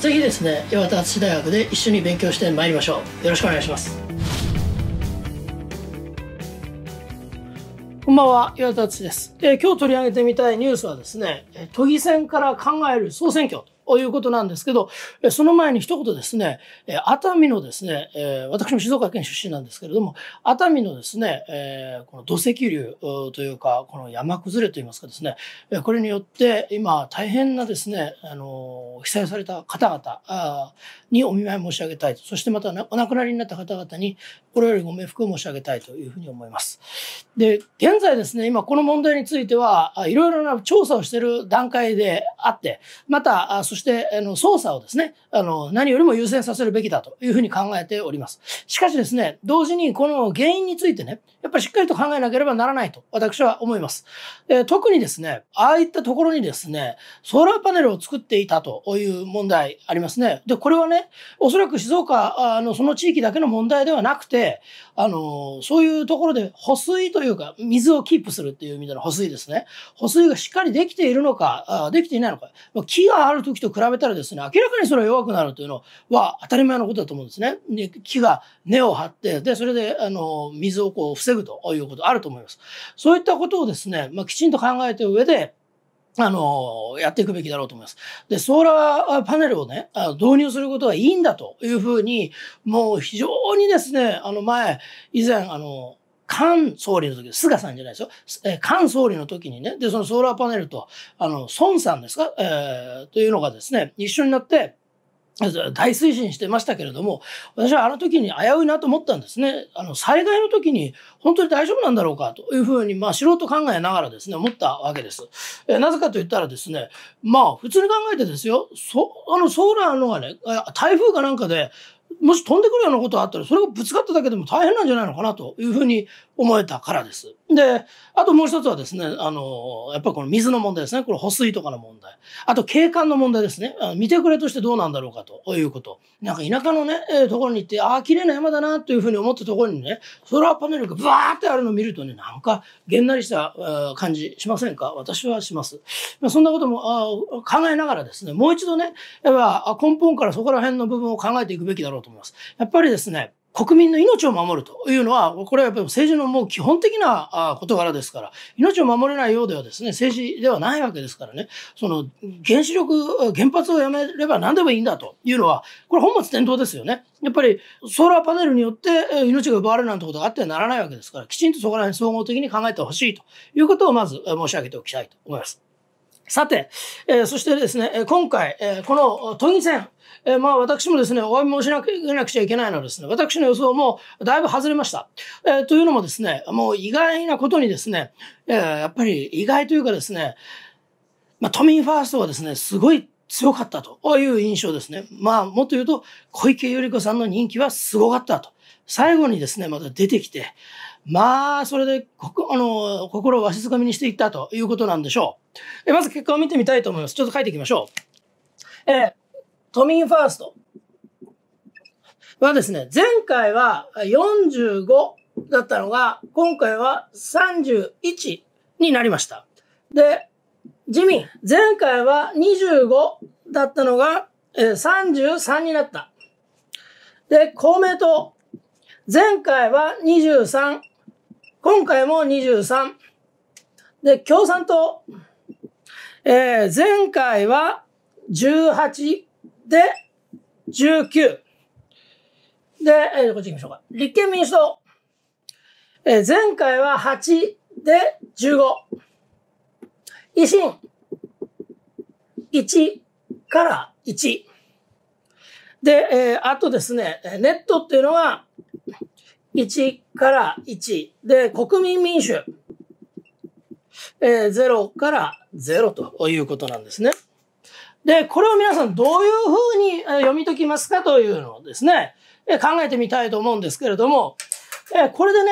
次ですね、岩田敦大学で一緒に勉強してまいりましょう。よろしくお願いします。こんばんは、岩田敦です、今日取り上げてみたいニュースはですね、都議選から考える総選挙ということなんですけど、その前に一言ですね、熱海のですね、私も静岡県出身なんですけれども、熱海のですね、この土石流というか、この山崩れといいますかですね、これによって今大変なですね、あの、被災された方々にお見舞い申し上げたいと、そしてまたお亡くなりになった方々に心よりご冥福を申し上げたいというふうに思います。で、現在ですね、今この問題については、いろいろな調査をしている段階であって、また、そして、あの、捜査をですね、あの、何よりも優先させるべきだというふうに考えております。しかしですね、同時にこの原因についてね、やっぱりしっかりと考えなければならないと、私は思います。えー、特にですね、ああいったところにですね、ソーラーパネルを作っていたという問題ありますね。で、これはね、おそらく静岡のその地域だけの問題ではなくて、あの、そういうところで保水というか、水をキープするっていう意味での保水ですね。保水がしっかりできているのか、できていないのか。木がある時と比べたらですね、明らかにそれは弱くなるというのは当たり前のことだと思うんですね。で木が根を張って、で、それで、あの、水をこう防ぐということあると思います。そういったことをですね、まあ、きちんと考えた上で、あの、やっていくべきだろうと思います。で、ソーラーパネルをね、導入することがいいんだというふうに、もう非常にですね、あの前、以前、あの、菅総理の時、菅さんじゃないですよ。えー、菅総理の時にね、で、そのソーラーパネルと、あの、孫さんですか、えー、というのがですね、一緒になって、大推進してましたけれども、私はあの時に危ういなと思ったんですね。あの、災害の時に本当に大丈夫なんだろうかというふうに、まあ素人考えながらですね、思ったわけです。えなぜかと言ったらですね、まあ普通に考えてですよ、そ、あのソーラーのがね、台風かなんかで、もし飛んでくるようなことがあったら、それがぶつかっただけでも大変なんじゃないのかなというふうに思えたからです。で、あともう一つはですね、あの、やっぱりこの水の問題ですね。これ保水とかの問題。あと景観の問題ですね。見てくれとしてどうなんだろうかということ。なんか田舎のね、えところに行って、ああ、綺麗な山だなというふうに思ったところにね、ソラーパネルがブワーってあるのを見るとね、なんかげんなりした感じしませんか私はします。まあ、そんなことも考えながらですね、もう一度ね、やっぱ根本からそこら辺の部分を考えていくべきだろうと思います。やっぱりですね、国民の命を守るというのは、これはやっぱり政治のもう基本的な事柄ですから、命を守れないようではですね、政治ではないわけですからね、その原子力、原発をやめれば何でもいいんだというのは、これ本末転倒ですよね。やっぱりソーラーパネルによって命が奪われるなんてことがあってはならないわけですから、きちんとそこら辺総合的に考えてほしいということをまず申し上げておきたいと思います。さて、えー、そしてですね、今回、えー、この都議選、えー、まあ私もですね、お詫び申し上げなくちゃいけないのはですね、私の予想もだいぶ外れました。えというのもですね、もう意外なことにですね、えやっぱり意外というかですね、まあ、都民ファーストはですね、すごい強かったという印象ですね。まあ、もっと言うと、小池百合子さんの人気はすごかったと。最後にですね、また出てきて、まあ、それで、あの、心をわしづかみにしていったということなんでしょう。えまず結果を見てみたいと思います。ちょっと書いていきましょう。え都民ファーストはですね、前回は45だったのが、今回は31になりました。で、自民、前回は25だったのが、え33になった。で、公明党、前回は23今回も23。で、共産党。えー、前回は18で19。で、えー、こっち行きましょうか。立憲民主党。えー、前回は8で15。維新。1から1。で、えー、あとですね、ネットっていうのは、1から1。で、国民民主。えー、0から0ということなんですね。で、これを皆さんどういうふうに読み解きますかというのをですね、え考えてみたいと思うんですけれども、えこれでね、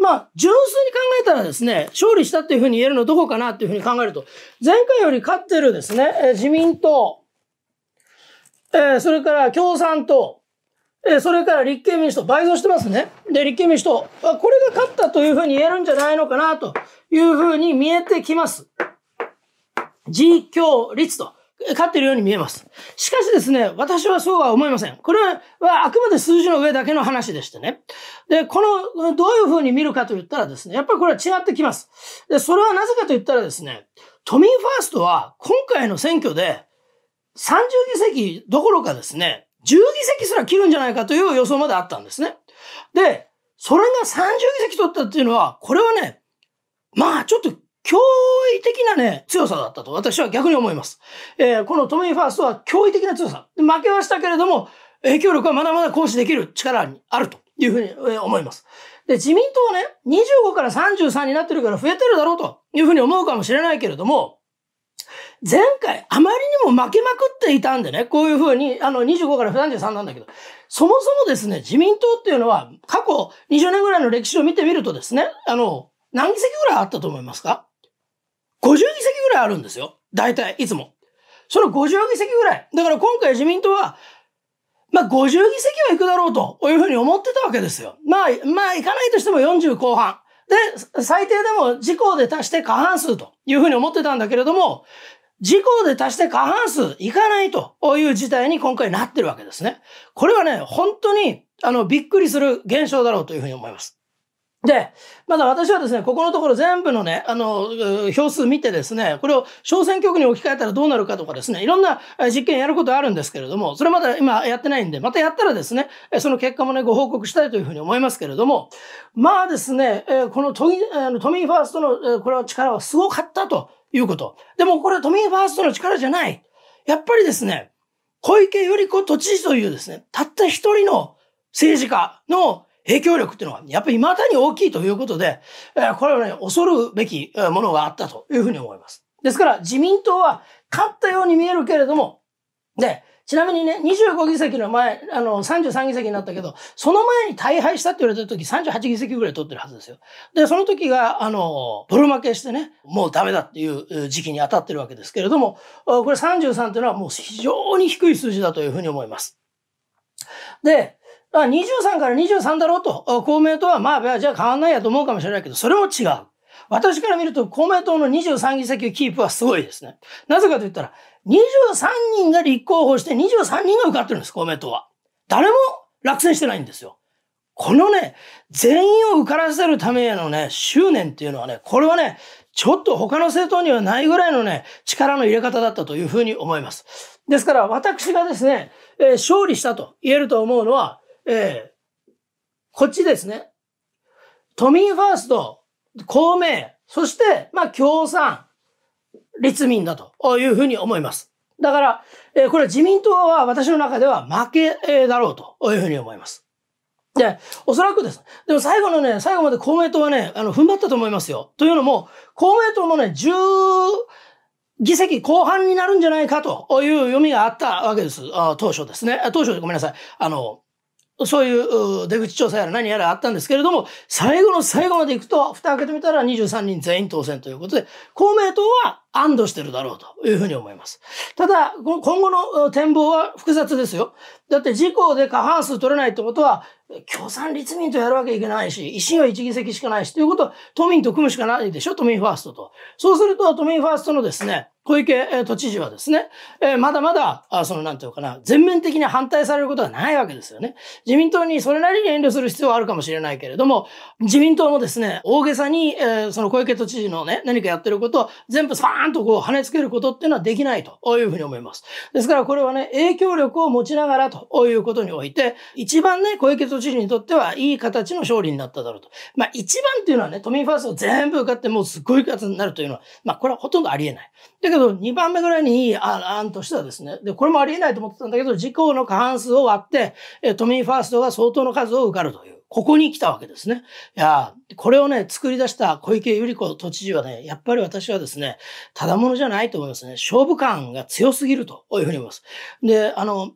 まあ、純粋に考えたらですね、勝利したっていうふうに言えるのどこかなっていうふうに考えると、前回より勝ってるですね、え自民党、えそれから共産党、えそれから立憲民主党、倍増してますね。で、立憲民主党、これが勝ったというふうに言えるんじゃないのかな、というふうに見えてきます。自強率と。勝ってるように見えます。しかしですね、私はそうは思いません。これはあくまで数字の上だけの話でしてね。で、この、どういうふうに見るかと言ったらですね、やっぱりこれは違ってきます。で、それはなぜかと言ったらですね、都民ファーストは今回の選挙で30議席どころかですね、10議席すら切るんじゃないかという予想まであったんですね。で、それが30議席取ったっていうのは、これはね、まあちょっと驚異的なね、強さだったと私は逆に思います。えー、このトミーファーストは驚異的な強さ。負けはしたけれども、影響力はまだまだ行使できる力にあるというふうに思います。で、自民党はね、25から33になってるから増えてるだろうというふうに思うかもしれないけれども、前回、あまりにも負けまくっていたんでね、こういうふうに、あの、25から33なんだけど、そもそもですね、自民党っていうのは、過去20年ぐらいの歴史を見てみるとですね、あの、何議席ぐらいあったと思いますか ?50 議席ぐらいあるんですよ。大体、いつも。その50議席ぐらい。だから今回自民党は、まあ、50議席は行くだろうというふうに思ってたわけですよ。まあ、まあ、行かないとしても40後半。で、最低でも事項で足して過半数というふうに思ってたんだけれども、事項で足して過半数いかないという事態に今回なってるわけですね。これはね、本当に、あの、びっくりする現象だろうというふうに思います。で、まだ私はですね、ここのところ全部のね、あの、票数見てですね、これを小選挙区に置き換えたらどうなるかとかですね、いろんな実験やることあるんですけれども、それまだ今やってないんで、またやったらですね、その結果もね、ご報告したいというふうに思いますけれども、まあですね、この都民都民ファーストの、これは力はすごかったということ。でもこれは都民ファーストの力じゃない。やっぱりですね、小池百合子都知事というですね、たった一人の政治家の影響力っていうのは、やっぱり未だに大きいということで、えこれはね、恐るべきものがあったというふうに思います。ですから、自民党は勝ったように見えるけれども、で、ちなみにね、25議席の前、あの、33議席になったけど、その前に大敗したって言われた時、38議席ぐらい取ってるはずですよ。で、その時が、あの、ボル負けしてね、もうダメだっていう時期に当たってるわけですけれども、これ33っていうのはもう非常に低い数字だというふうに思います。で、だから23から23だろうと、公明党はまあ、じゃあ変わんないやと思うかもしれないけど、それも違う。私から見ると公明党の23議席をキープはすごいですね。なぜかと言ったら、23人が立候補して23人が受かってるんです、公明党は。誰も落選してないんですよ。このね、全員を受からせるためへのね、執念っていうのはね、これはね、ちょっと他の政党にはないぐらいのね、力の入れ方だったというふうに思います。ですから、私がですね、えー、勝利したと言えると思うのは、ええこっちですね。都民ファースト、公明、そして、まあ、共産、立民だというふうに思います。だから、えー、これ自民党は私の中では負け、えー、だろうというふうに思います。で、おそらくです。でも最後のね、最後まで公明党はね、あの、踏ん張ったと思いますよ。というのも、公明党もね、10議席後半になるんじゃないかという読みがあったわけです。あ当初ですね。当初ごめんなさい。あの、そういう出口調査やら何やらあったんですけれども、最後の最後まで行くと、蓋開けてみたら23人全員当選ということで、公明党は安堵してるだろうというふうに思います。ただ、今後の展望は複雑ですよ。だって自公で過半数取れないってことは、共産立民とやるわけいけないし、維新は一議席しかないし、ということは都民と組むしかないでしょ、都民ファーストと。そうすると、都民ファーストのですね、小池都知事はですね、えまだまだ、あその、なんていうかな、全面的に反対されることはないわけですよね。自民党にそれなりに遠慮する必要はあるかもしれないけれども、自民党もですね、大げさに、えその小池都知事のね、何かやってることを全部スパーンーンとこう跳ねつけることっていうのはできないというふうに思います。ですからこれはね、影響力を持ちながらということにおいて、一番ね、小池都知事にとってはいい形の勝利になっただろうと。まあ一番っていうのはね、都民ファーストを全部受かってもうすっごい数になるというのは、まあこれはほとんどありえない。だけど2番目ぐらいにいい案としてはですね、で、これもありえないと思ってたんだけど、自公の過半数を割って、都民ファーストが相当の数を受かるという。ここに来たわけですね。いや、これをね、作り出した小池百合子都知事はね、やっぱり私はですね、ただものじゃないと思いますね。勝負感が強すぎるというふうに思います。で、あの、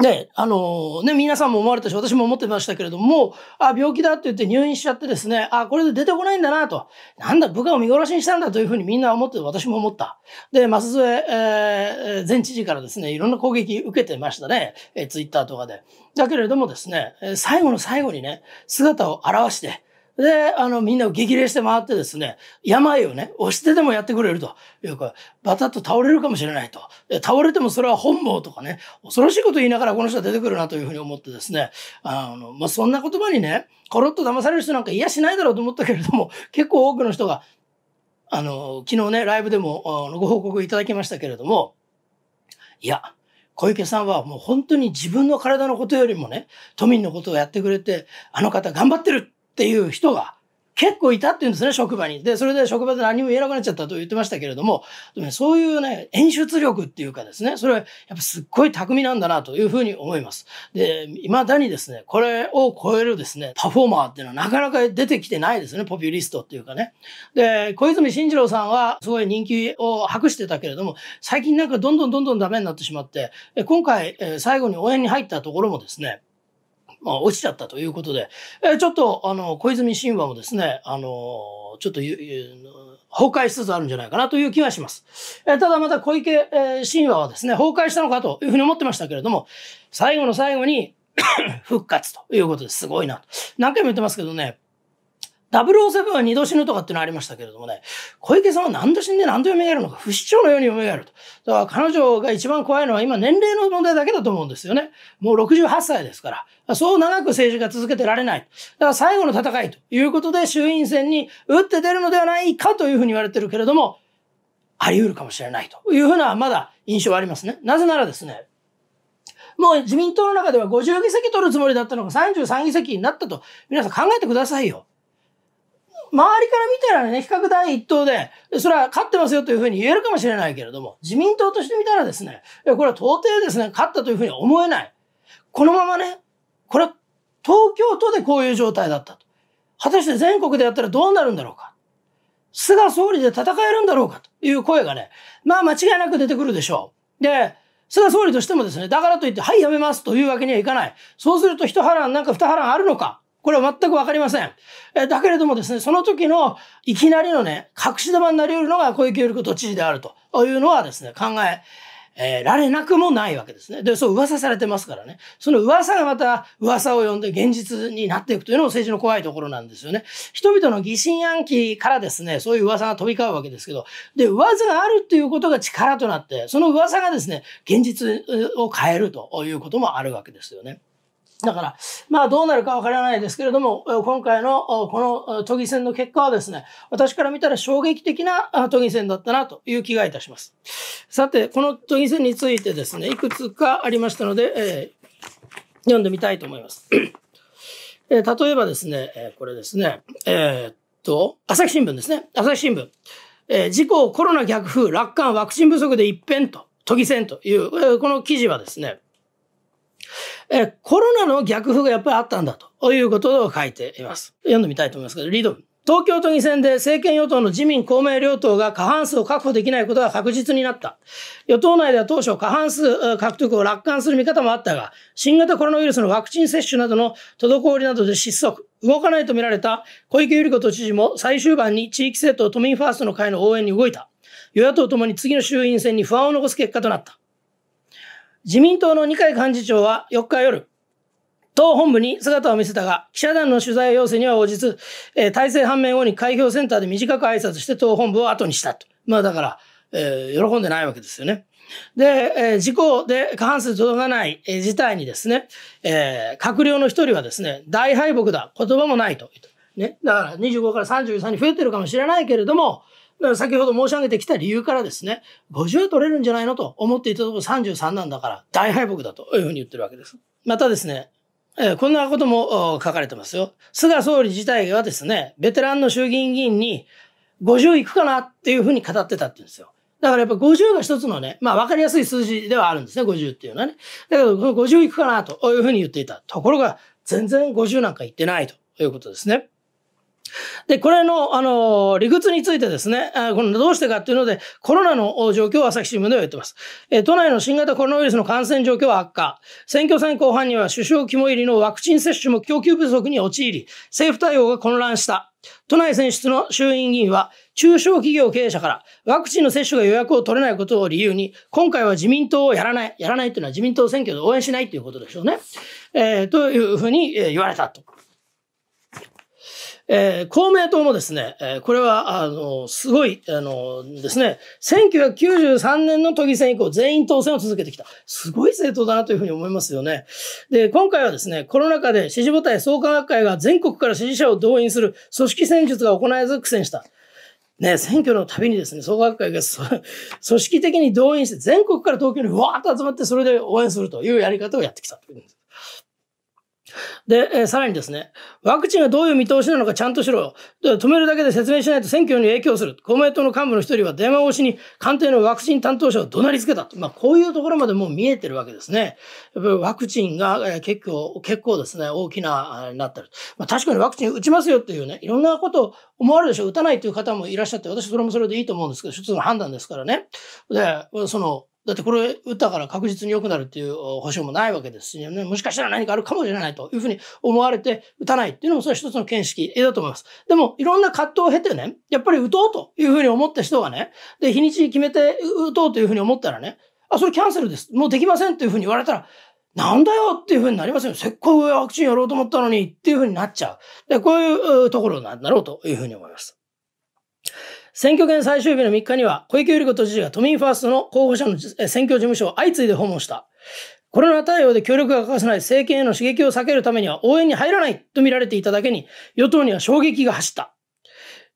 ね、あのね、皆さんも思われたし、私も思ってましたけれども、あ、病気だって言って入院しちゃってですね、あ、これで出てこないんだなと、なんだ、部下を見殺しにしたんだというふうにみんな思って、私も思った。で、舛添、えー、前知事からですね、いろんな攻撃受けてましたね、えー、ツイッターとかで。だけれどもですね、最後の最後にね、姿を現して、で、あの、みんなを激励して回ってですね、病をね、押してでもやってくれるというか、バタッと倒れるかもしれないと。で倒れてもそれは本望とかね、恐ろしいこと言いながらこの人は出てくるなというふうに思ってですね、あの、まあ、そんな言葉にね、コロッと騙される人なんか嫌しないだろうと思ったけれども、結構多くの人が、あの、昨日ね、ライブでもご報告いただきましたけれども、いや、小池さんはもう本当に自分の体のことよりもね、都民のことをやってくれて、あの方頑張ってるっていう人が結構いたっていうんですね、職場に。で、それで職場で何も言えなくなっちゃったと言ってましたけれども、そういうね、演出力っていうかですね、それはやっぱすっごい巧みなんだなというふうに思います。で、未だにですね、これを超えるですね、パフォーマーっていうのはなかなか出てきてないですね、ポピュリストっていうかね。で、小泉進次郎さんはすごい人気を博してたけれども、最近なんかどんどんどんどんダメになってしまって、今回、最後に応援に入ったところもですね、まあ、落ちちゃったということで、えちょっと、あの、小泉神話もですね、あの、ちょっとゆ、ゆ崩壊しつつあるんじゃないかなという気がします。えただまた小池、えー、神話はですね、崩壊したのかというふうに思ってましたけれども、最後の最後に 復活ということですごいなと。何回も言ってますけどね、007は二度死ぬとかっていうのありましたけれどもね、小池さんは何度死んで何度やるのか、不死鳥のようにやると。だから彼女が一番怖いのは今年齢の問題だけだと思うんですよね。もう68歳ですから。そう長く政治が続けてられない。だから最後の戦いということで衆院選に打って出るのではないかというふうに言われてるけれども、あり得るかもしれないというふうな、まだ印象はありますね。なぜならですね、もう自民党の中では50議席取るつもりだったのが33議席になったと、皆さん考えてくださいよ。周りから見たらね、比較第一党で、それは勝ってますよというふうに言えるかもしれないけれども、自民党として見たらですね、これは到底ですね、勝ったというふうには思えない。このままね、これは東京都でこういう状態だったと。果たして全国でやったらどうなるんだろうか。菅総理で戦えるんだろうかという声がね、まあ間違いなく出てくるでしょう。で、菅総理としてもですね、だからといって、はい、やめますというわけにはいかない。そうすると一波乱、なんか二波乱あるのかこれは全くわかりません。えだけれどもですね、その時のいきなりのね、隠し玉になり得るのが小池百合子都知事であるというのはですね、考え、えー、られなくもないわけですね。で、そう噂されてますからね。その噂がまた噂を呼んで現実になっていくというのも政治の怖いところなんですよね。人々の疑心暗鬼からですね、そういう噂が飛び交うわけですけど、で、噂があるっていうことが力となって、その噂がですね、現実を変えるということもあるわけですよね。だから、まあどうなるかわからないですけれども、今回のこの都議選の結果はですね、私から見たら衝撃的な都議選だったなという気がいたします。さて、この都議選についてですね、いくつかありましたので、えー、読んでみたいと思います。えー、例えばですね、えー、これですね、えー、っと、朝日新聞ですね、朝日新聞。えー、事故、コロナ逆風、楽観、ワクチン不足で一変と、都議選という、えー、この記事はですね、えコロナの逆風がやっぱりあったんだということを書いています。読んでみたいと思いますけど、リード東京都議選で政権与党の自民公明両党が過半数を確保できないことが確実になった。与党内では当初過半数獲得を楽観する見方もあったが、新型コロナウイルスのワクチン接種などの滞りなどで失速、動かないと見られた小池百合子都知事も最終盤に地域政党都民ファーストの会の応援に動いた。与野党ともに次の衆院選に不安を残す結果となった。自民党の二階幹事長は4日夜、党本部に姿を見せたが、記者団の取材要請には応じず、えー、体制判明後に開票センターで短く挨拶して党本部を後にしたと。まあだから、えー、喜んでないわけですよね。で、えー、事故で過半数届かない、え事態にですね、えー、閣僚の一人はですね、大敗北だ、言葉もないと。ね、だから25から33に増えてるかもしれないけれども、だから先ほど申し上げてきた理由からですね、50取れるんじゃないのと思っていたところ33なんだから大敗北だというふうに言ってるわけです。またですね、えこんなことも書かれてますよ。菅総理自体はですね、ベテランの衆議院議員に50いくかなっていうふうに語ってたって言うんですよ。だからやっぱ50が一つのね、まあ分かりやすい数字ではあるんですね、50っていうのはね。だけど、この50いくかなというふうに言っていた。ところが、全然50なんかいってないということですね。で、これの、あの、理屈についてですね、あこのどうしてかっていうので、コロナの状況を朝日新聞では言ってます。え都内の新型コロナウイルスの感染状況は悪化。選挙戦後半には首相肝入りのワクチン接種も供給不足に陥り、政府対応が混乱した。都内選出の衆院議員は、中小企業経営者からワクチンの接種が予約を取れないことを理由に、今回は自民党をやらない、やらないというのは自民党選挙で応援しないということでしょうね。えー、というふうに言われたと。えー、公明党もですね、えー、これは、あの、すごい、あの、ですね、1993年の都議選以降、全員当選を続けてきた。すごい政党だなというふうに思いますよね。で、今回はですね、コロナ禍で支持母体総科学会が全国から支持者を動員する組織戦術が行えず苦戦した。ね、選挙のたびにですね、総科学会が組織的に動員して、全国から東京にわーっと集まって、それで応援するというやり方をやってきたというんです。で、えー、さらにですね、ワクチンがどういう見通しなのかちゃんとしろよ。止めるだけで説明しないと選挙に影響する。公明党の幹部の一人は電話越しに官邸のワクチン担当者を怒鳴りつけた。まあ、こういうところまでもう見えてるわけですね。やっぱりワクチンが結構、結構ですね、大きな、なってる。まあ、確かにワクチン打ちますよっていうね、いろんなこと思われるでしょ。打たないという方もいらっしゃって、私それもそれでいいと思うんですけど、一つの判断ですからね。で、その、だってこれ打ったから確実に良くなるっていう保証もないわけですし、ね、もしかしたら何かあるかもしれないというふうに思われて打たないっていうのもそれは一つの見識だと思います。でもいろんな葛藤を経てね、やっぱり打とうというふうに思った人がね、で、日にち決めて打とうというふうに思ったらね、あ、それキャンセルです。もうできませんというふうに言われたら、なんだよっていうふうになりますよ。せっかくワクチンやろうと思ったのにっていうふうになっちゃう。で、こういうところなんだろうというふうに思います。選挙権最終日の3日には、小池百合子都知事が都民ファーストの候補者の選挙事務所を相次いで訪問した。コロナ対応で協力が欠かせない政権への刺激を避けるためには応援に入らないと見られていただけに、与党には衝撃が走った。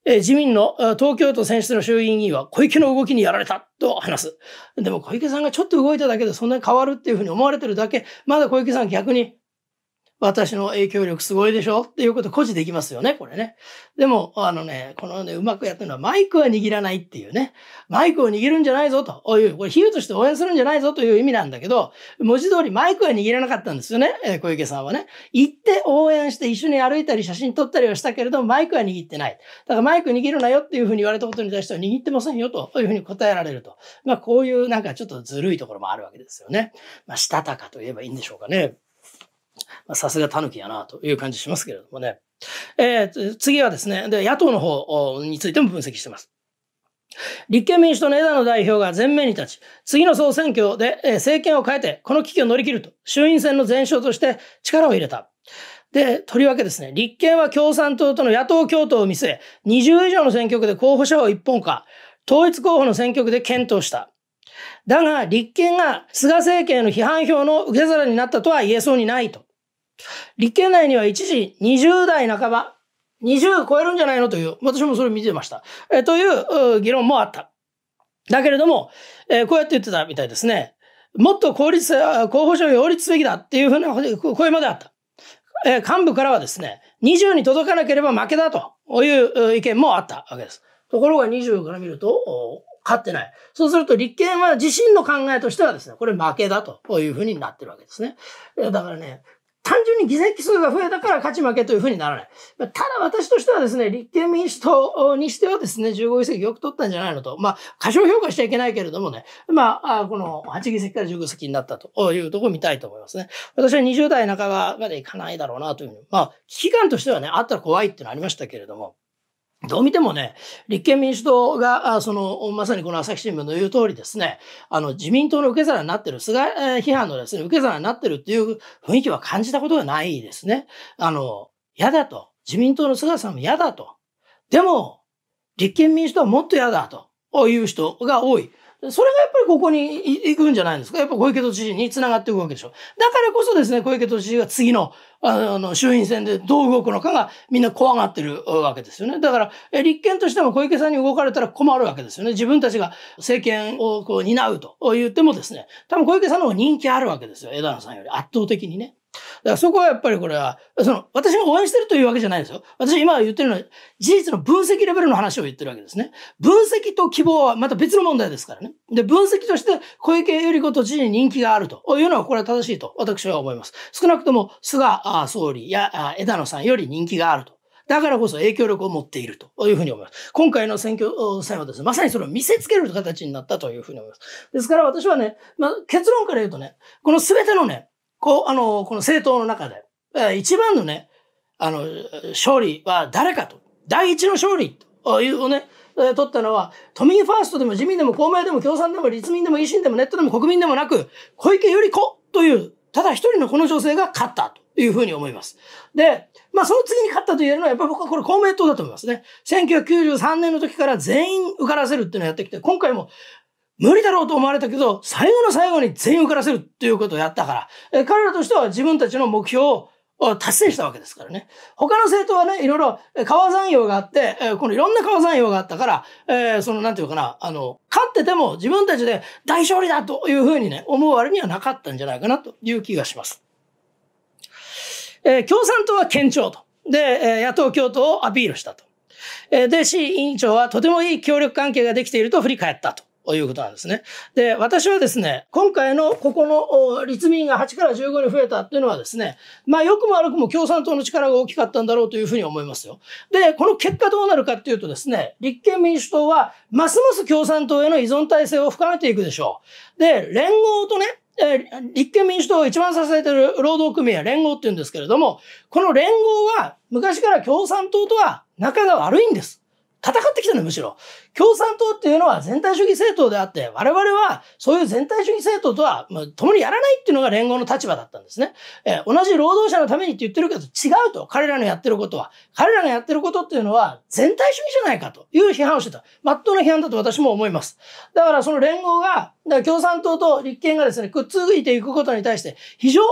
え自民の東京都選出の衆院議員は小池の動きにやられたと話す。でも小池さんがちょっと動いただけでそんなに変わるっていうふうに思われてるだけ、まだ小池さん逆に私の影響力すごいでしょっていうこと誇示できますよね、これね。でも、あのね、このね、うまくやってるのはマイクは握らないっていうね。マイクを握るんじゃないぞと。おい、これ比喩として応援するんじゃないぞという意味なんだけど、文字通りマイクは握らなかったんですよね、え小池さんはね。行って応援して一緒に歩いたり写真撮ったりはしたけれども、マイクは握ってない。だからマイク握るなよっていうふうに言われたことに対しては握ってませんよというふうに答えられると。まあ、こういうなんかちょっとずるいところもあるわけですよね。まあ、したたかと言えばいいんでしょうかね。さすがタヌキやなという感じしますけれどもね。えー、次はですね、で、野党の方についても分析してます。立憲民主党の枝野代表が前面に立ち、次の総選挙で政権を変えて、この危機を乗り切ると、衆院選の前哨として力を入れた。で、とりわけですね、立憲は共産党との野党共闘を見据え、20以上の選挙区で候補者を一本化、統一候補の選挙区で検討した。だが、立憲が菅政権への批判票の受け皿になったとは言えそうにないと。立憲内には一時20代半ば、20超えるんじゃないのという、私もそれ見てました。えという議論もあった。だけれども、えこうやって言ってたみたいですね。もっと効率、候補者を擁立すべきだっていうふうな声まであった。え幹部からはですね、20に届かなければ負けだという意見もあったわけです。ところが20から見ると、勝ってない。そうすると立憲は自身の考えとしてはですね、これ負けだというふうになってるわけですね。だからね、単純に議席数が増えたから勝ち負けというふうにならない。ただ私としてはですね、立憲民主党にしてはですね、15議席よく取ったんじゃないのと。まあ、過小評価しちゃいけないけれどもね、まあ、この8議席から15議席になったというところを見たいと思いますね。私は20代半ばまでいかないだろうなというふうに。まあ、危機感としてはね、あったら怖いっていうのありましたけれども。どう見てもね、立憲民主党が、その、まさにこの朝日新聞の言う通りですね、あの、自民党の受け皿になってる、菅批判のですね、受け皿になってるっていう雰囲気は感じたことがないですね。あの、嫌だと。自民党の菅さんも嫌だと。でも、立憲民主党はもっと嫌だという人が多い。それがやっぱりここに行くんじゃないんですかやっぱ小池都知事に繋がっていくわけでしょ。だからこそですね、小池都知事が次の、あの、衆院選でどう動くのかがみんな怖がってるわけですよね。だから、立憲としても小池さんに動かれたら困るわけですよね。自分たちが政権をこう担うと言ってもですね、多分小池さんの方が人気あるわけですよ。枝野さんより圧倒的にね。だからそこはやっぱりこれは、その、私が応援してるというわけじゃないですよ。私今言ってるのは、事実の分析レベルの話を言ってるわけですね。分析と希望はまた別の問題ですからね。で、分析として小池百合子と知事に人気があるというのはこれは正しいと私は思います。少なくとも菅総理や枝野さんより人気があると。だからこそ影響力を持っているというふうに思います。今回の選挙戦はですね、まさにそれを見せつける形になったというふうに思います。ですから私はね、まあ、結論から言うとね、この全てのね、こう、あの、この政党の中で、一番のね、あの、勝利は誰かと。第一の勝利というをね、取ったのは、都民ファーストでも自民でも公明でも共産でも立民でも維新でもネットでも国民でもなく、小池百合子という、ただ一人のこの女性が勝ったというふうに思います。で、まあその次に勝ったと言えるのは、やっぱり僕はこれ公明党だと思いますね。1993年の時から全員受からせるっていうのをやってきて、今回も無理だろうと思われたけど、最後の最後に全員受からせるっていうことをやったから、え彼らとしては自分たちの目標を達成したわけですからね。他の政党はね、いろいろ川山用があって、このいろんな川山用があったから、えその、なんていうかな、あの、勝ってても自分たちで大勝利だというふうにね、思う割にはなかったんじゃないかなという気がします。え共産党は堅調と。で、え野党共闘をアピールしたと。えで、市委員長はとてもいい協力関係ができていると振り返ったと。ということなんですね。で、私はですね、今回のここの立民が8から15に増えたっていうのはですね、まあ良くも悪くも共産党の力が大きかったんだろうというふうに思いますよ。で、この結果どうなるかっていうとですね、立憲民主党はますます共産党への依存体制を深めていくでしょう。で、連合とね、立憲民主党を一番支えている労働組合連合って言うんですけれども、この連合は昔から共産党とは仲が悪いんです。戦ってきたのむしろ。共産党っていうのは全体主義政党であって、我々はそういう全体主義政党とは、まあ、共にやらないっていうのが連合の立場だったんですね。えー、同じ労働者のためにって言ってるけど違うと。彼らのやってることは。彼らがやってることっていうのは全体主義じゃないかという批判をしてた。まっとうな批判だと私も思います。だからその連合が、だから共産党と立憲がですね、くっついていくことに対して非常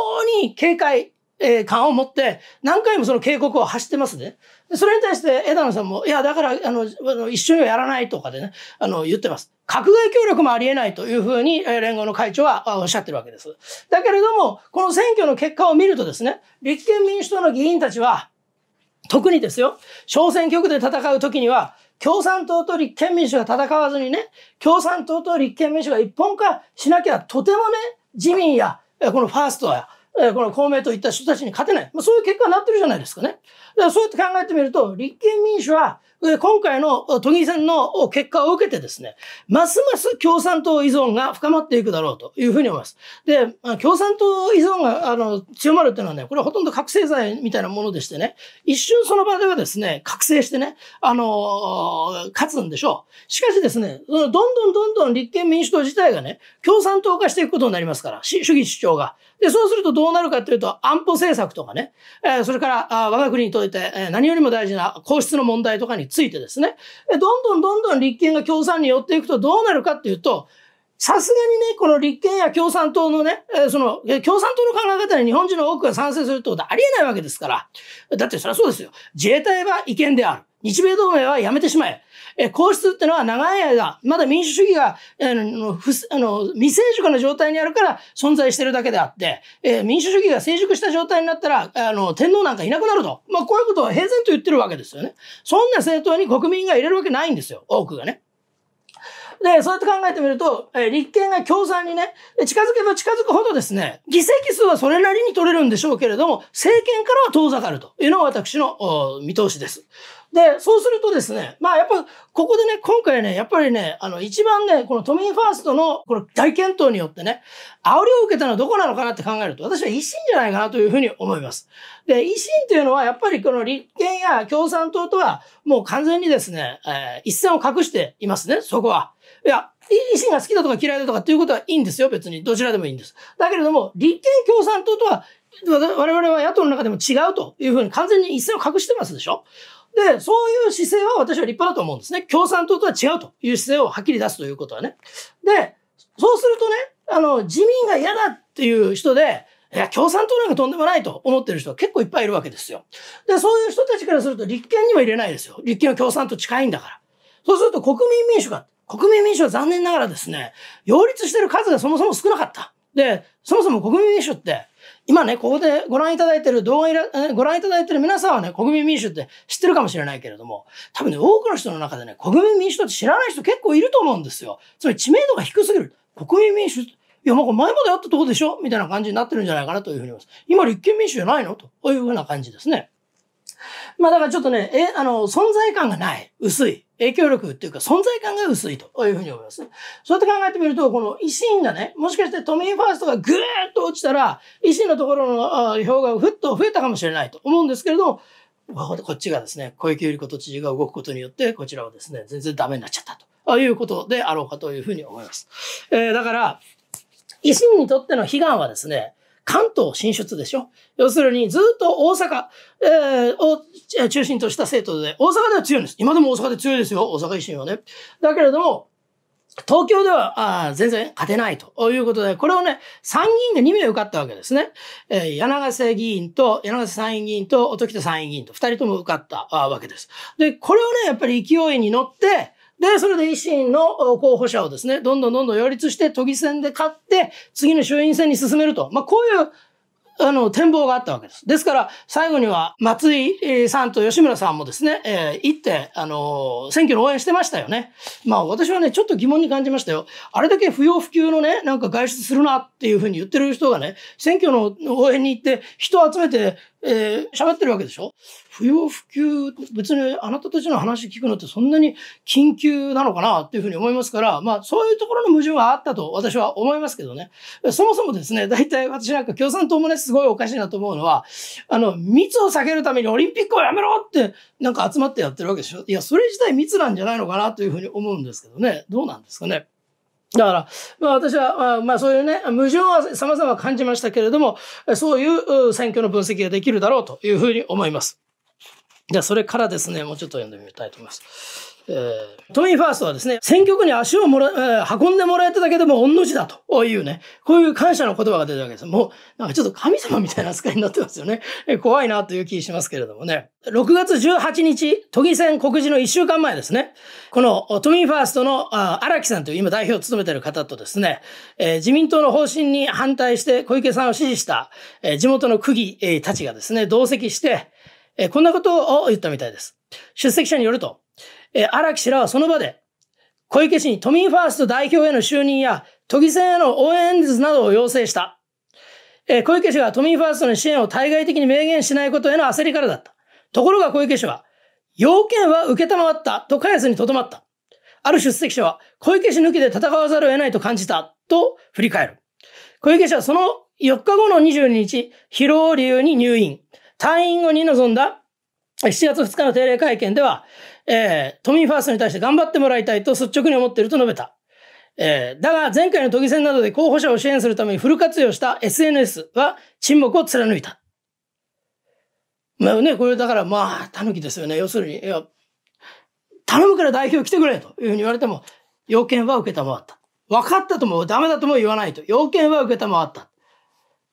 に警戒えー、感を持って、何回もその警告を発してますね。それに対して、枝野さんも、いや、だから、あの、あの一緒にはやらないとかでね、あの、言ってます。閣外協力もありえないというふうに、えー、連合の会長はおっしゃってるわけです。だけれども、この選挙の結果を見るとですね、立憲民主党の議員たちは、特にですよ、小選挙区で戦うときには、共産党と立憲民主が戦わずにね、共産党と立憲民主が一本化しなきゃ、とてもね、自民や、このファーストや、えこの公明といった人たちに勝てない。まあ、そういう結果になってるじゃないですかね。だからそうやって考えてみると、立憲民主は今回の都議選の結果を受けてですね、ますます共産党依存が深まっていくだろうというふうに思います。で、共産党依存があの強まるというのはね、これはほとんど覚醒剤みたいなものでしてね、一瞬その場ではですね、覚醒してね、あの勝つんでしょう。しかしですね、どんどんどんどん立憲民主党自体がね、共産党化していくことになりますから、主義主張が。で、そうするとどうなるかというと、安保政策とかね、えそれから、我が国にとって、え何よりも大事な皇室の問題とかにについてですね、どんどんどんどん立憲が共産に寄っていくとどうなるかっていうと、さすがにね、この立憲や共産党のね、その、共産党の考え方に日本人の多くが賛成するってことはありえないわけですから。だってそりゃそうですよ。自衛隊は違憲である。日米同盟はやめてしまえ。え、皇室ってのは長い間、まだ民主主義が、あの、不あの未成熟な状態にあるから存在してるだけであって、え民主主義が成熟した状態になったら、あの、天皇なんかいなくなると。まあ、こういうことは平然と言ってるわけですよね。そんな政党に国民が入れるわけないんですよ、多くがね。で、そうやって考えてみると、え立憲が共産にね、近づけば近づくほどですね、議席数はそれなりに取れるんでしょうけれども、政権からは遠ざかるというのが私の見通しです。で、そうするとですね、まあやっぱ、ここでね、今回ね、やっぱりね、あの、一番ね、この都民ファーストの、この大検討によってね、煽りを受けたのはどこなのかなって考えると、私は維新じゃないかなというふうに思います。で、維新というのは、やっぱりこの立憲や共産党とは、もう完全にですね、えー、一線を隠していますね、そこは。いや、維新が好きだとか嫌いだとかっていうことはいいんですよ、別に。どちらでもいいんです。だけれども、立憲共産党とは、我々は野党の中でも違うというふうに完全に一線を隠してますでしょで、そういう姿勢は私は立派だと思うんですね。共産党とは違うという姿勢をはっきり出すということはね。で、そうするとね、あの、自民が嫌だっていう人で、いや、共産党なんかとんでもないと思ってる人は結構いっぱいいるわけですよ。で、そういう人たちからすると立憲には入れないですよ。立憲は共産党近いんだから。そうすると国民民主が、国民民主は残念ながらですね、擁立してる数がそもそも少なかった。で、そもそも国民民主って今ね、ここでご覧いただいてる動画いら、ご覧いただいてる皆さんはね、国民民主って知ってるかもしれないけれども、多分ね、多くの人の中でね、国民民主党って知らない人結構いると思うんですよ。つまり知名度が低すぎる。国民民主、いや、もう前まであったとこでしょみたいな感じになってるんじゃないかなというふうに思います。今、立憲民主じゃないのというふうな感じですね。。まあだからちょっとね、え、あの、存在感がない。薄い。影響力っていうか存在感が薄いというふうに思います。そうやって考えてみると、この維新がね、もしかして都民ファーストがぐーっと落ちたら、維新のところの票がふっと増えたかもしれないと思うんですけれども、こっちがですね、小池百合子都知事が動くことによって、こちらはですね、全然ダメになっちゃったということであろうかというふうに思います。えー、だから、維新にとっての悲願はですね、関東進出でしょ。要するに、ずっと大阪、えー、を中心とした生徒で、大阪では強いんです。今でも大阪で強いですよ、大阪維新はね。だけれども、東京ではあ全然勝てないということで、これをね、参議院で2名受かったわけですね。えー、柳瀬議員と、柳瀬参院議員と、きと参院議員と、2人とも受かったわけです。で、これをね、やっぱり勢いに乗って、で、それで維新の候補者をですね、どんどんどんどん擁立して都議選で勝って、次の衆院選に進めると。まあ、こういうあの、展望があったわけです。ですから、最後には、松井さんと吉村さんもですね、えー、行って、あのー、選挙の応援してましたよね。まあ、私はね、ちょっと疑問に感じましたよ。あれだけ不要不急のね、なんか外出するなっていうふうに言ってる人がね、選挙の応援に行って、人を集めて、えー、喋ってるわけでしょ不要不急、別にあなたたちの話聞くのってそんなに緊急なのかなっていうふうに思いますから、まあそういうところの矛盾はあったと私は思いますけどね。そもそもですね、大体私なんか共産党もね、すごいおかしいなと思うのは、あの、密を避けるためにオリンピックをやめろってなんか集まってやってるわけでしょいや、それ自体密なんじゃないのかなというふうに思うんですけどね。どうなんですかね。だから、まあ私は、まあそういうね、矛盾は様々感じましたけれども、そういう選挙の分析ができるだろうというふうに思います。じゃあそれからですね、もうちょっと読んでみたいと思います。えー、都民ファーストはですね、選挙区に足をもら、えー、運んでもらえただけでも御の字だというね、こういう感謝の言葉が出たわけです。もう、なんかちょっと神様みたいな扱いになってますよね。えー、怖いなという気しますけれどもね。6月18日、都議選告示の1週間前ですね、この都民ファーストの荒木さんという今代表を務めている方とですね、えー、自民党の方針に反対して小池さんを支持した、えー、地元の区議、えー、たちがですね、同席して、えー、こんなことを言ったみたいです。出席者によると、え荒木氏らはその場で、小池氏に都民ファースト代表への就任や、都議選への応援演説などを要請した。え小池氏が都民ファーストの支援を対外的に明言しないことへの焦りからだった。ところが小池氏は、要件は受けたまわったと返すにとどまった。ある出席者は、小池氏抜きで戦わざるを得ないと感じたと振り返る。小池氏はその4日後の22日、疲労を理由に入院。退院後に臨んだ7月2日の定例会見では、えー、都民ファーストに対して頑張ってもらいたいと率直に思っていると述べた。えー、だが前回の都議選などで候補者を支援するためにフル活用した SNS は沈黙を貫いた。まあね、これだからまあ、狸ですよね。要するに、いや、頼むから代表来てくれというふうに言われても、要件は受けたまわった。分かったともダメだとも言わないと。要件は受けたまわった。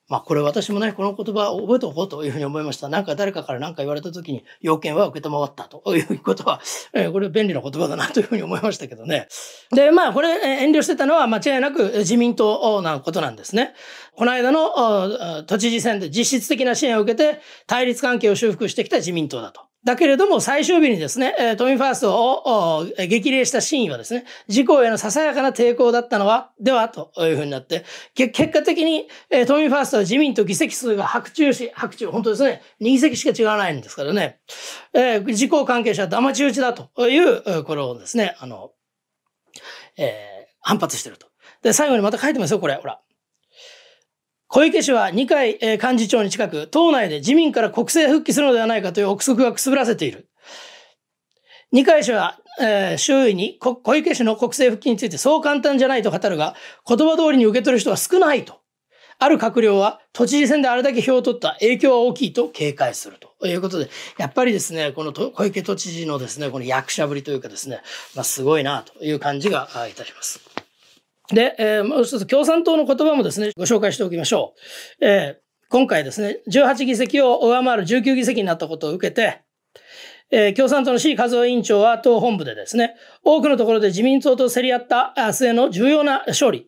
まあ、これ私もね、この言葉を覚えておこうというふうに思いました。なんか誰かから何か言われた時に、要件は受け止まったということは、えー、これ便利な言葉だなというふうに思いましたけどね。で、まあ、これ、遠慮してたのは間違いなく自民党なことなんですね。この間の都知事選で実質的な支援を受けて、対立関係を修復してきた自民党だと。だけれども、最終日にですね、都民ファーストを激励した真意はですね、自公へのささやかな抵抗だったのは、では、というふうになって、結果的に都民ファーストは自民と議席数が白昼し、白昼、本当ですね、2議席しか違わないんですからね、えー、自公関係者は騙ち討ちだという、これをですね、あの、えー、反発してると。で、最後にまた書いてますよ、これ。ほら。小池氏は二階、え幹事長に近く、党内で自民から国政復帰するのではないかという憶測がくすぶらせている。二階氏は、えー、周囲に小池氏の国政復帰についてそう簡単じゃないと語るが、言葉通りに受け取る人は少ないと。ある閣僚は、都知事選であれだけ票を取った影響は大きいと警戒するということで、やっぱりですね、この小池都知事のですね、この役者ぶりというかですね、まあ、すごいなという感じがいたします。で、えー、もう一つ共産党の言葉もですね、ご紹介しておきましょう。えー、今回ですね、18議席を上回る19議席になったことを受けて、えー、共産党の C 和夫委員長は党本部でですね、多くのところで自民党と競り合った末の重要な勝利。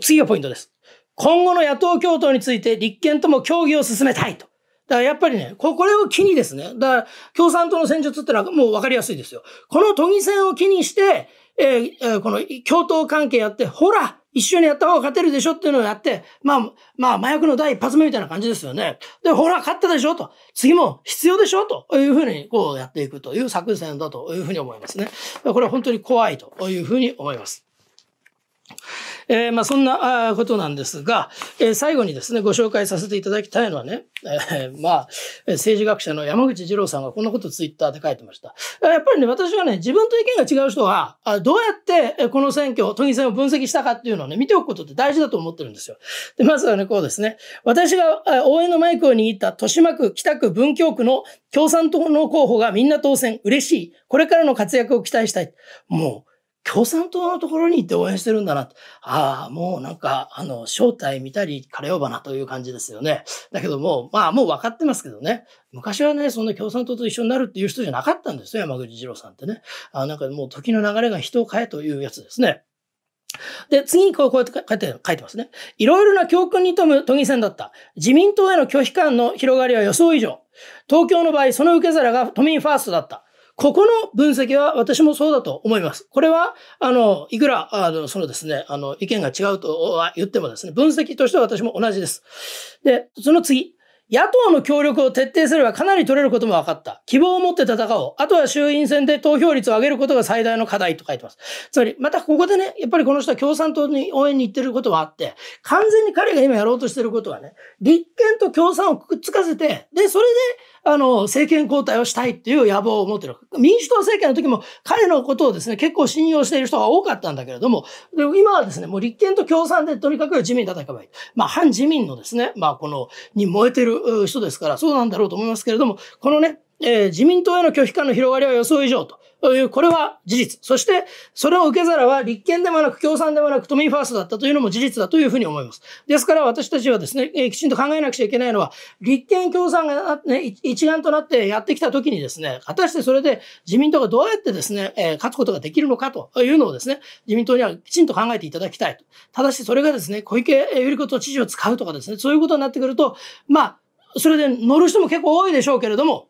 次がポイントです。今後の野党共闘について立憲とも協議を進めたいと。だからやっぱりね、これを機にですね、だから共産党の戦術ってのはもうわかりやすいですよ。この都議選を機にして、えー、この共闘関係やって、ほら一緒にやった方が勝てるでしょっていうのをやって、まあ、まあ、麻薬の第一発目みたいな感じですよね。で、ほら、勝ったでしょと。次も必要でしょというふうに、こうやっていくという作戦だというふうに思いますね。これは本当に怖いというふうに思います。えー、まあ、そんなことなんですが、えー、最後にですね、ご紹介させていただきたいのはね、えー、まあ、政治学者の山口二郎さんがこんなことをツイッターで書いてました。やっぱりね、私はね、自分と意見が違う人が、どうやってこの選挙、都議選を分析したかっていうのをね、見ておくことって大事だと思ってるんですよ。で、まずはね、こうですね、私が応援のマイクを握った豊島区、北区、文京区の共産党の候補がみんな当選、嬉しい。これからの活躍を期待したい。もう、共産党のところに行って応援してるんだな。ああ、もうなんか、あの、正体見たり、枯れば花という感じですよね。だけども、まあもう分かってますけどね。昔はね、そんな共産党と一緒になるっていう人じゃなかったんですよ、山口二郎さんってね。あなんかもう時の流れが人を変えというやつですね。で、次にこうこうやって書いて書いてますね。いろいろな教訓に富む都議選だった。自民党への拒否感の広がりは予想以上。東京の場合、その受け皿が都民ファーストだった。ここの分析は私もそうだと思います。これは、あの、いくら、あの、そのですね、あの、意見が違うとは言ってもですね、分析としては私も同じです。で、その次。野党の協力を徹底すればかなり取れることも分かった。希望を持って戦おう。あとは衆院選で投票率を上げることが最大の課題と書いてます。つまり、またここでね、やっぱりこの人は共産党に応援に行ってることはあって、完全に彼が今やろうとしてることはね、立憲と共産をくっつかせて、で、それで、あの、政権交代をしたいっていう野望を持ってる。民主党政権の時も彼のことをですね、結構信用している人が多かったんだけれども、でも今はですね、もう立憲と共産でとにかく自民叩けばいい。まあ、反自民のですね、まあ、この、に燃えてる人ですから、そうなんだろうと思いますけれども、このね、えー、自民党への拒否感の広がりは予想以上と。という、これは事実。そして、それを受け皿は立憲でもなく共産でもなく都民ファーストだったというのも事実だというふうに思います。ですから私たちはですね、えー、きちんと考えなくちゃいけないのは、立憲共産が、ね、一丸となってやってきたときにですね、果たしてそれで自民党がどうやってですね、えー、勝つことができるのかというのをですね、自民党にはきちんと考えていただきたいと。ただしそれがですね、小池百合子と知事を使うとかですね、そういうことになってくると、まあ、それで乗る人も結構多いでしょうけれども、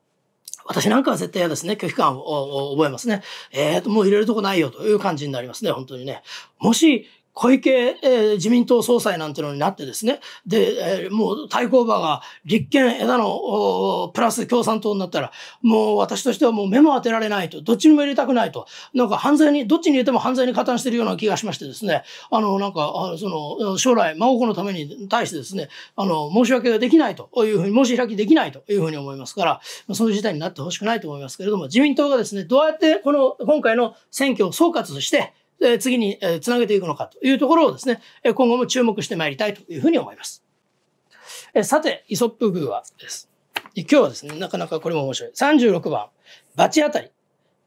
私なんかは絶対嫌ですね。拒否感を覚えますね。えーと、もう入れるとこないよという感じになりますね、本当にね。もし小池、えー、自民党総裁なんてのになってですね、で、えー、もう対抗馬が立憲、枝野、プラス共産党になったら、もう私としてはもう目も当てられないと、どっちにも入れたくないと、なんか犯罪に、どっちに入れても犯罪に加担してるような気がしましてですね、あの、なんか、あその、将来、孫子のために対してですね、あの、申し訳ができないというふうに、申し開きできないというふうに思いますから、そういう事態になってほしくないと思いますけれども、自民党がですね、どうやってこの、今回の選挙を総括して、次に、えつなげていくのかというところをですね、え今後も注目してまいりたいというふうに思います。えさて、イソップ寓話です。今日はですね、なかなかこれも面白い。36番、バチ当たり。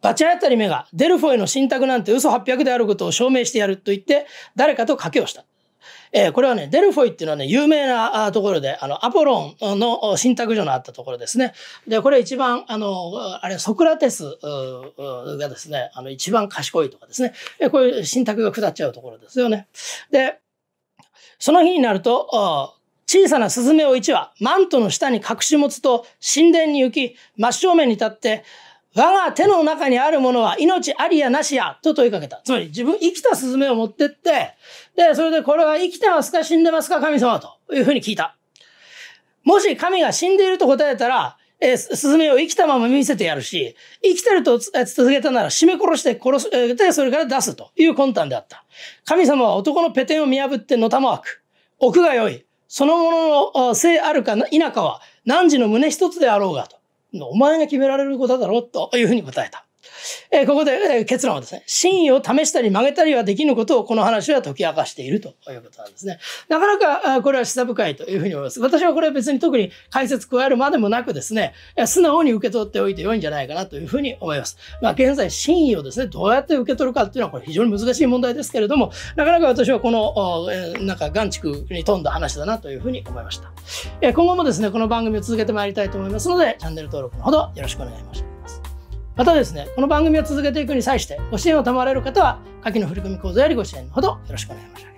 バチ当たり目がデルフォへの信託なんて嘘800であることを証明してやると言って、誰かと賭けをした。えー、これはね、デルフォイっていうのはね、有名なところで、あの、アポロンの信託所のあったところですね。で、これ一番、あの、あれ、ソクラテスがですね、あの、一番賢いとかですね、こういう信託が下っちゃうところですよね。で、その日になると、小さなスズメを1羽、マントの下に隠し持つと神殿に行き、真正面に立って、我が手の中にあるものは命ありやなしやと問いかけた。つまり自分生きたスズメを持ってって、で、それでこれは生きてますか死んでますか神様というふうに聞いた。もし神が死んでいると答えたら、えー、スズメを生きたまま見せてやるし、生きてると続けたなら締め殺して殺す、えー、それから出すという魂胆であった。神様は男のペテンを見破ってのたまわく。奥が良い。そのものの性あるか否かは、何時の胸一つであろうがと。お前が決められることだろうというふうに答えた。えー、ここで、えー、結論はですね、真意を試したり曲げたりはできぬことをこの話は解き明かしているということなんですね。なかなかこれは示唆深いというふうに思います。私はこれは別に特に解説加えるまでもなくですね、素直に受け取っておいて良いんじゃないかなというふうに思います。まあ、現在真意をですね、どうやって受け取るかっていうのはこれ非常に難しい問題ですけれども、なかなか私はこの、えー、なんか眼畜に富んだ話だなというふうに思いました。えー、今後もですね、この番組を続けてまいりたいと思いますので、チャンネル登録のほどよろしくお願いします。またですね、この番組を続けていくに際して、ご支援を賜られる方は、下記の振込口座よりご支援のほどよろしくお願い申し上げます。